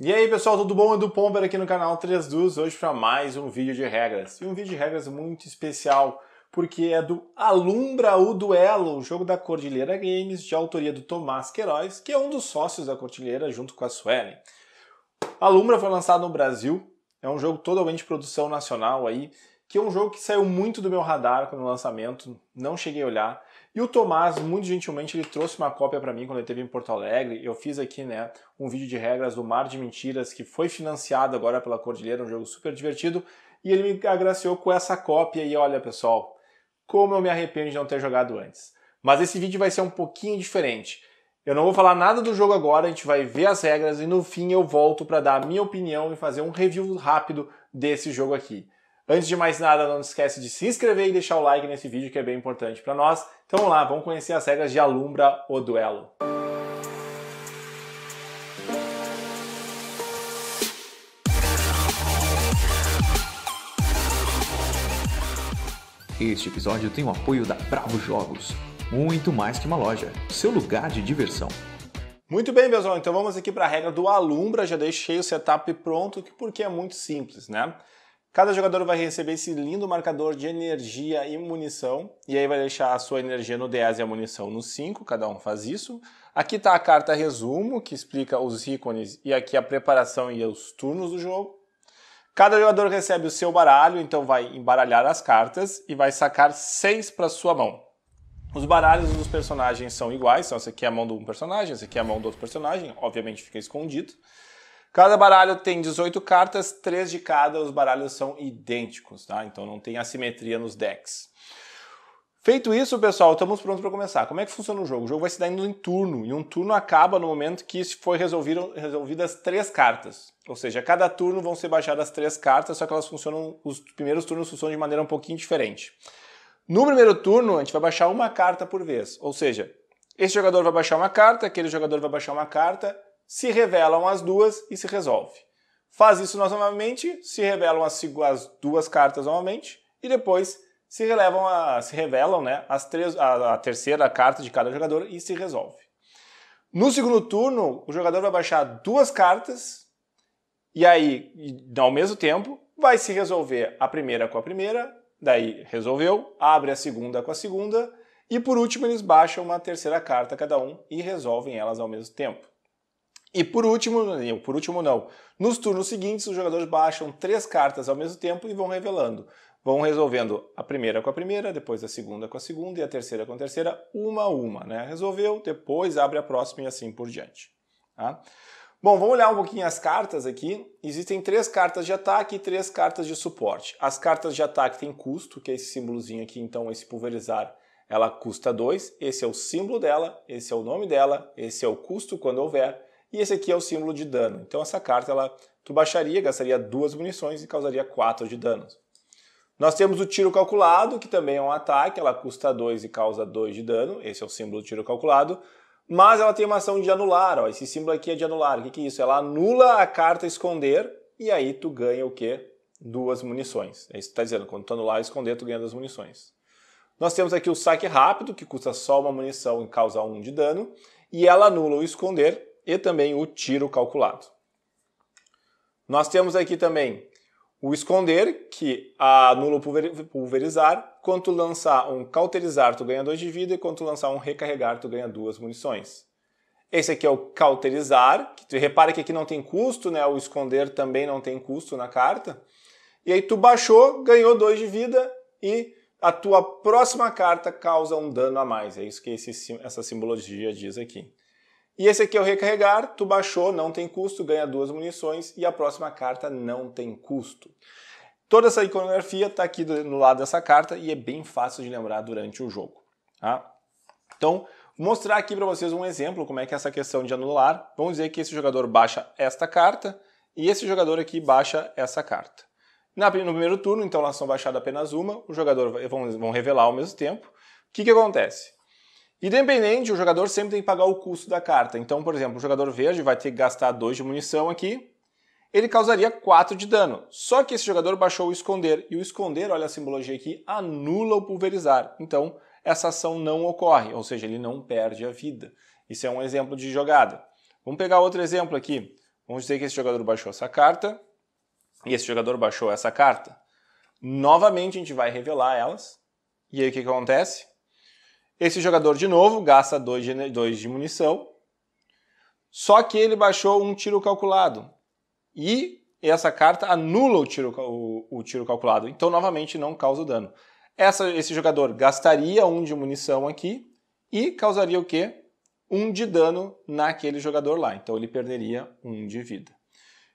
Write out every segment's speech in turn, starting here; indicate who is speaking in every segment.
Speaker 1: E aí pessoal, tudo bom? Edu Pomber aqui no canal 3 Dus, hoje para mais um vídeo de regras. E um vídeo de regras muito especial, porque é do Alumbra o Duelo, o jogo da Cordilheira Games, de autoria do Tomás Queiroz, que é um dos sócios da Cordilheira, junto com a Suelen. Alumbra foi lançado no Brasil, é um jogo totalmente de produção nacional aí, que é um jogo que saiu muito do meu radar quando o lançamento, não cheguei a olhar, e o Tomás, muito gentilmente, ele trouxe uma cópia para mim quando ele esteve em Porto Alegre. Eu fiz aqui, né, um vídeo de regras do Mar de Mentiras, que foi financiado agora pela Cordilheira, um jogo super divertido. E ele me agraciou com essa cópia e olha, pessoal, como eu me arrependo de não ter jogado antes. Mas esse vídeo vai ser um pouquinho diferente. Eu não vou falar nada do jogo agora, a gente vai ver as regras e no fim eu volto para dar a minha opinião e fazer um review rápido desse jogo aqui. Antes de mais nada, não esquece de se inscrever e deixar o like nesse vídeo que é bem importante para nós. Então vamos lá, vamos conhecer as regras de Alumbra o Duelo. Este episódio tem o apoio da Bravo Jogos, muito mais que uma loja, seu lugar de diversão. Muito bem, pessoal, então vamos aqui para a regra do Alumbra, já deixei o setup pronto, porque é muito simples, né? Cada jogador vai receber esse lindo marcador de energia e munição, e aí vai deixar a sua energia no 10 e a munição no 5, cada um faz isso. Aqui está a carta resumo, que explica os ícones e aqui a preparação e os turnos do jogo. Cada jogador recebe o seu baralho, então vai embaralhar as cartas e vai sacar 6 para sua mão. Os baralhos dos personagens são iguais, então essa aqui é a mão de um personagem, essa aqui é a mão do outro personagem, obviamente fica escondido. Cada baralho tem 18 cartas, 3 de cada, os baralhos são idênticos, tá? Então não tem assimetria nos decks. Feito isso, pessoal, estamos prontos para começar. Como é que funciona o jogo? O jogo vai se dar em turno, e um turno acaba no momento que foi resolvidas três cartas. Ou seja, a cada turno vão ser baixadas três cartas, só que elas funcionam, os primeiros turnos funcionam de maneira um pouquinho diferente. No primeiro turno, a gente vai baixar uma carta por vez. Ou seja, esse jogador vai baixar uma carta, aquele jogador vai baixar uma carta, se revelam as duas e se resolve. Faz isso novamente, se revelam as, as duas cartas novamente e depois se, relevam a, se revelam né, as três, a, a terceira carta de cada jogador e se resolve. No segundo turno, o jogador vai baixar duas cartas e aí, ao mesmo tempo, vai se resolver a primeira com a primeira, daí resolveu, abre a segunda com a segunda e por último eles baixam uma terceira carta cada um e resolvem elas ao mesmo tempo. E por último, por último não, nos turnos seguintes os jogadores baixam três cartas ao mesmo tempo e vão revelando. Vão resolvendo a primeira com a primeira, depois a segunda com a segunda e a terceira com a terceira, uma a uma. Né? Resolveu, depois abre a próxima e assim por diante. Tá? Bom, vamos olhar um pouquinho as cartas aqui. Existem três cartas de ataque e três cartas de suporte. As cartas de ataque têm custo, que é esse símbolozinho aqui, então esse pulverizar, ela custa dois. Esse é o símbolo dela, esse é o nome dela, esse é o custo quando houver e esse aqui é o símbolo de dano. Então essa carta ela, tu baixaria, gastaria duas munições e causaria quatro de dano Nós temos o tiro calculado, que também é um ataque, ela custa 2 e causa 2 de dano. Esse é o símbolo do tiro calculado. Mas ela tem uma ação de anular, ó. esse símbolo aqui é de anular. O que, que é isso? Ela anula a carta esconder e aí tu ganha o quê? Duas munições. É isso que está dizendo, quando tu anular e esconder, tu ganha duas munições. Nós temos aqui o saque rápido, que custa só uma munição e causa 1 um de dano. E ela anula o esconder e também o tiro calculado. Nós temos aqui também o esconder, que anula o pulverizar. Quando lançar um cauterizar, tu ganha dois de vida. E quando lançar um recarregar, tu ganha duas munições. Esse aqui é o cauterizar, que tu repara que aqui não tem custo, né? O esconder também não tem custo na carta. E aí tu baixou, ganhou dois de vida e a tua próxima carta causa um dano a mais. É isso que esse, essa simbologia diz aqui. E esse aqui é o recarregar, tu baixou, não tem custo, ganha duas munições e a próxima carta não tem custo. Toda essa iconografia está aqui do, no lado dessa carta e é bem fácil de lembrar durante o jogo. Tá? Então, mostrar aqui para vocês um exemplo como é que é essa questão de anular. Vamos dizer que esse jogador baixa esta carta e esse jogador aqui baixa essa carta. Na, no primeiro turno, então, elas são baixadas apenas uma, o jogador vão, vão revelar ao mesmo tempo. O que, que acontece? Independente, o jogador sempre tem que pagar o custo da carta. Então, por exemplo, o jogador verde vai ter que gastar 2 de munição aqui. Ele causaria 4 de dano. Só que esse jogador baixou o esconder. E o esconder, olha a simbologia aqui, anula o pulverizar. Então, essa ação não ocorre, ou seja, ele não perde a vida. Isso é um exemplo de jogada. Vamos pegar outro exemplo aqui. Vamos dizer que esse jogador baixou essa carta e esse jogador baixou essa carta. Novamente a gente vai revelar elas. E aí o que, que acontece? Esse jogador, de novo, gasta 2 de, dois de munição. Só que ele baixou um tiro calculado. E essa carta anula o tiro, o, o tiro calculado. Então, novamente, não causa dano. Essa, esse jogador gastaria um de munição aqui e causaria o quê? Um de dano naquele jogador lá. Então, ele perderia um de vida.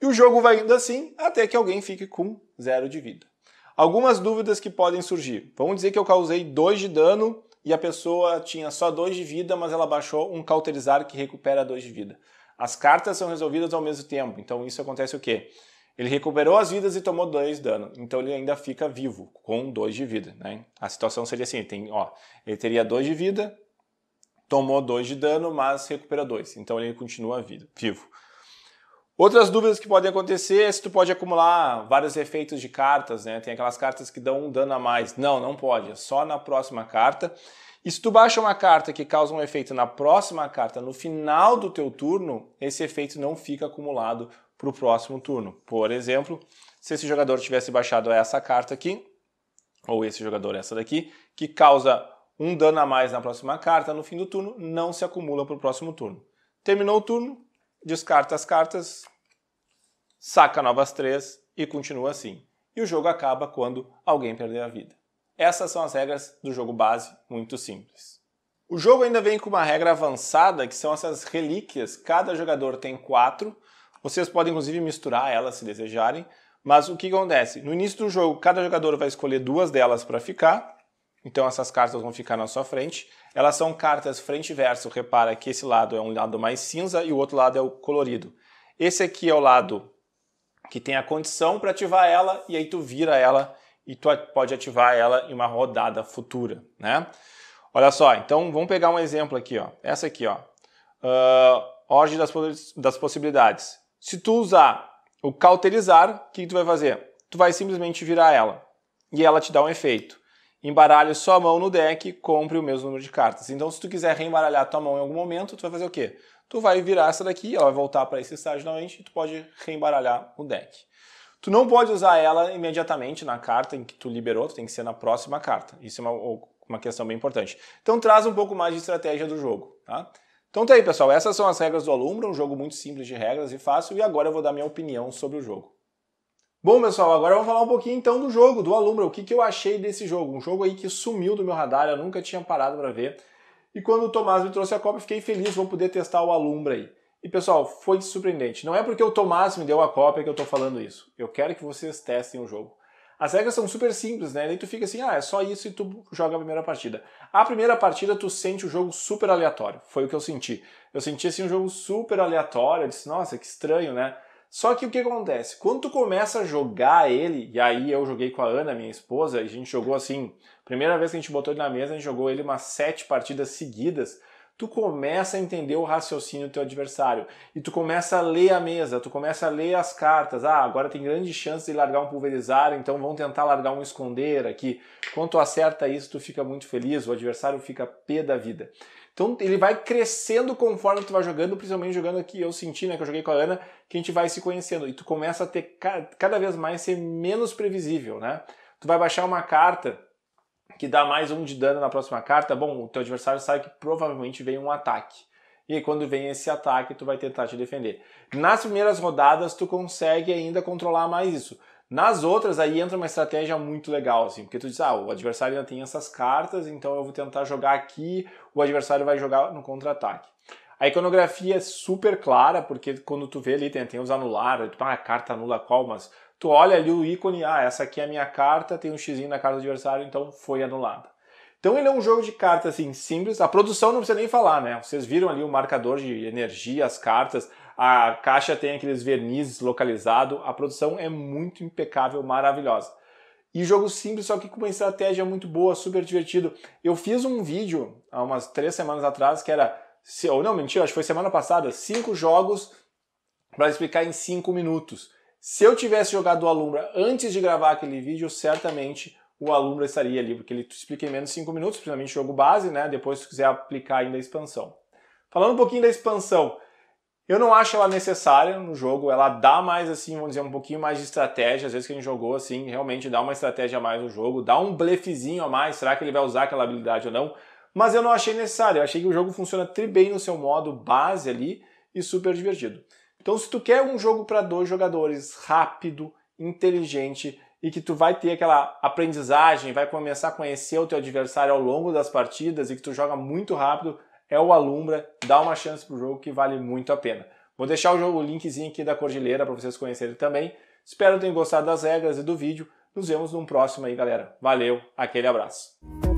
Speaker 1: E o jogo vai indo assim até que alguém fique com zero de vida. Algumas dúvidas que podem surgir. Vamos dizer que eu causei 2 de dano e a pessoa tinha só 2 de vida, mas ela baixou um cauterizar que recupera 2 de vida. As cartas são resolvidas ao mesmo tempo, então isso acontece o quê? Ele recuperou as vidas e tomou 2 dano, então ele ainda fica vivo, com 2 de vida. Né? A situação seria assim, ele, tem, ó, ele teria 2 de vida, tomou 2 de dano, mas recupera 2, então ele continua vivo. Outras dúvidas que podem acontecer é se tu pode acumular vários efeitos de cartas, né? Tem aquelas cartas que dão um dano a mais. Não, não pode, é só na próxima carta. E se tu baixa uma carta que causa um efeito na próxima carta, no final do teu turno, esse efeito não fica acumulado para o próximo turno. Por exemplo, se esse jogador tivesse baixado essa carta aqui, ou esse jogador essa daqui, que causa um dano a mais na próxima carta, no fim do turno, não se acumula para o próximo turno. Terminou o turno, descarta as cartas, saca novas três e continua assim. E o jogo acaba quando alguém perder a vida. Essas são as regras do jogo base, muito simples. O jogo ainda vem com uma regra avançada, que são essas relíquias. Cada jogador tem quatro. Vocês podem inclusive misturar elas se desejarem. Mas o que acontece? No início do jogo, cada jogador vai escolher duas delas para ficar então essas cartas vão ficar na sua frente. Elas são cartas frente e verso. Repara que esse lado é um lado mais cinza e o outro lado é o colorido. Esse aqui é o lado que tem a condição para ativar ela e aí tu vira ela e tu pode ativar ela em uma rodada futura, né? Olha só, então vamos pegar um exemplo aqui, ó. Essa aqui, ó. Uh, ah, ordem das, das possibilidades. Se tu usar o cauterizar, o que, que tu vai fazer? Tu vai simplesmente virar ela e ela te dá um efeito embaralhe sua mão no deck, compre o mesmo número de cartas. Então, se tu quiser reembaralhar a tua mão em algum momento, tu vai fazer o quê? Tu vai virar essa daqui, ela vai voltar para esse estágio novamente e tu pode reembaralhar o deck. Tu não pode usar ela imediatamente na carta em que tu liberou, tu tem que ser na próxima carta. Isso é uma, uma questão bem importante. Então traz um pouco mais de estratégia do jogo, tá? Então tá aí, pessoal. Essas são as regras do Alumbra, um jogo muito simples de regras e fácil. E agora eu vou dar minha opinião sobre o jogo. Bom, pessoal, agora vamos falar um pouquinho então do jogo, do Alumbra, o que, que eu achei desse jogo. Um jogo aí que sumiu do meu radar, eu nunca tinha parado para ver. E quando o Tomás me trouxe a cópia, fiquei feliz, vou poder testar o Alumbra aí. E pessoal, foi surpreendente. Não é porque o Tomás me deu a cópia que eu estou falando isso. Eu quero que vocês testem o jogo. As regras são super simples, né? Daí tu fica assim, ah, é só isso e tu joga a primeira partida. A primeira partida tu sente o jogo super aleatório. Foi o que eu senti. Eu senti assim um jogo super aleatório. Eu disse, nossa, que estranho, né? Só que o que acontece? Quando tu começa a jogar ele, e aí eu joguei com a Ana, minha esposa, e a gente jogou assim, primeira vez que a gente botou ele na mesa, a gente jogou ele umas sete partidas seguidas, tu começa a entender o raciocínio do teu adversário. E tu começa a ler a mesa, tu começa a ler as cartas. Ah, agora tem grande chance de largar um pulverizar, então vão tentar largar um esconder aqui. Quando tu acerta isso, tu fica muito feliz, o adversário fica pé da vida. Então ele vai crescendo conforme tu vai jogando, principalmente jogando aqui, eu senti, né, que eu joguei com a Ana, que a gente vai se conhecendo e tu começa a ter cada vez mais ser menos previsível, né? Tu vai baixar uma carta que dá mais um de dano na próxima carta, bom, o teu adversário sabe que provavelmente vem um ataque. E aí, quando vem esse ataque, tu vai tentar te defender. Nas primeiras rodadas, tu consegue ainda controlar mais isso. Nas outras, aí entra uma estratégia muito legal, assim, porque tu diz, ah, o adversário ainda tem essas cartas, então eu vou tentar jogar aqui, o adversário vai jogar no contra-ataque. A iconografia é super clara, porque quando tu vê ali, tem, tem os anular, tu, tipo, ah, a carta anula qual, mas tu olha ali o ícone, ah, essa aqui é a minha carta, tem um xzinho na carta do adversário, então foi anulada. Então ele é um jogo de cartas assim simples. A produção não precisa nem falar, né? Vocês viram ali o marcador de energia, as cartas, a caixa tem aqueles vernizes localizado. A produção é muito impecável, maravilhosa. E jogo simples, só que com uma estratégia muito boa, super divertido. Eu fiz um vídeo há umas três semanas atrás que era, ou não, mentira, acho que foi semana passada, cinco jogos para explicar em cinco minutos. Se eu tivesse jogado o Alumbra antes de gravar aquele vídeo, certamente o aluno estaria ali, porque ele explica em menos de 5 minutos, principalmente jogo base, né? Depois, se quiser aplicar ainda a expansão. Falando um pouquinho da expansão, eu não acho ela necessária no jogo, ela dá mais, assim, vamos dizer, um pouquinho mais de estratégia. Às vezes que a gente jogou, assim, realmente dá uma estratégia a mais no jogo, dá um blefezinho a mais, será que ele vai usar aquela habilidade ou não? Mas eu não achei necessário, eu achei que o jogo funciona tri bem no seu modo base ali e super divertido. Então, se tu quer um jogo para dois jogadores, rápido, inteligente, e que tu vai ter aquela aprendizagem, vai começar a conhecer o teu adversário ao longo das partidas e que tu joga muito rápido, é o Alumbra, dá uma chance pro jogo que vale muito a pena. Vou deixar o, jogo, o linkzinho aqui da Cordilheira para vocês conhecerem também. Espero que tenham gostado das regras e do vídeo. Nos vemos num próximo aí, galera. Valeu, aquele abraço.